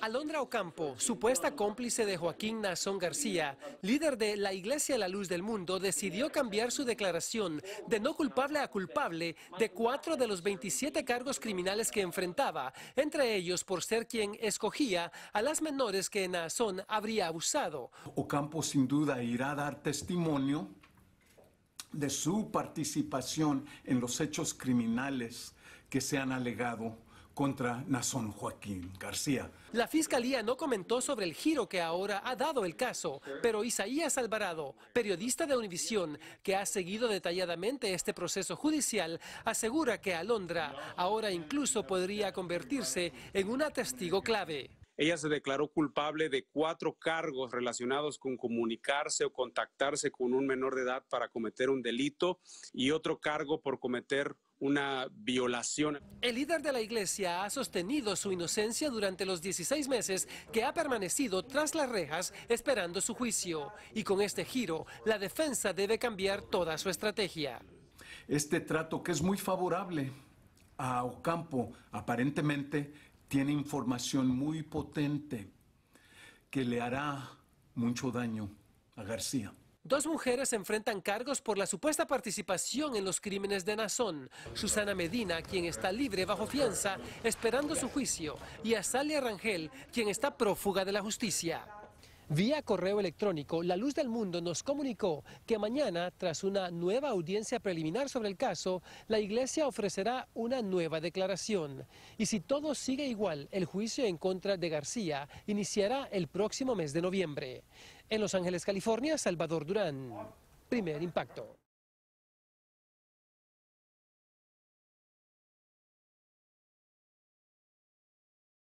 Alondra Ocampo, supuesta cómplice de Joaquín Nazón García, líder de la Iglesia La Luz del Mundo, decidió cambiar su declaración de no culpable a culpable de cuatro de los 27 cargos criminales que enfrentaba, entre ellos por ser quien escogía a las menores que Nazón habría abusado. Ocampo sin duda irá a dar testimonio de su participación en los hechos criminales que se han alegado contra Nazón Joaquín García. La fiscalía no comentó sobre el giro que ahora ha dado el caso, pero Isaías Alvarado, periodista de Univisión, que ha seguido detalladamente este proceso judicial, asegura que Alondra ahora incluso podría convertirse en una testigo clave. Ella se declaró culpable de cuatro cargos relacionados con comunicarse o contactarse con un menor de edad para cometer un delito y otro cargo por cometer una violación. El líder de la iglesia ha sostenido su inocencia durante los 16 meses que ha permanecido tras las rejas esperando su juicio. Y con este giro, la defensa debe cambiar toda su estrategia. Este trato que es muy favorable a Ocampo, aparentemente, tiene información muy potente que le hará mucho daño a García. Dos mujeres enfrentan cargos por la supuesta participación en los crímenes de Nazón. Susana Medina, quien está libre bajo fianza, esperando su juicio, y Azalia Rangel, quien está prófuga de la justicia. Vía correo electrónico, La Luz del Mundo nos comunicó que mañana, tras una nueva audiencia preliminar sobre el caso, la Iglesia ofrecerá una nueva declaración. Y si todo sigue igual, el juicio en contra de García iniciará el próximo mes de noviembre. En Los Ángeles, California, Salvador Durán. Primer impacto.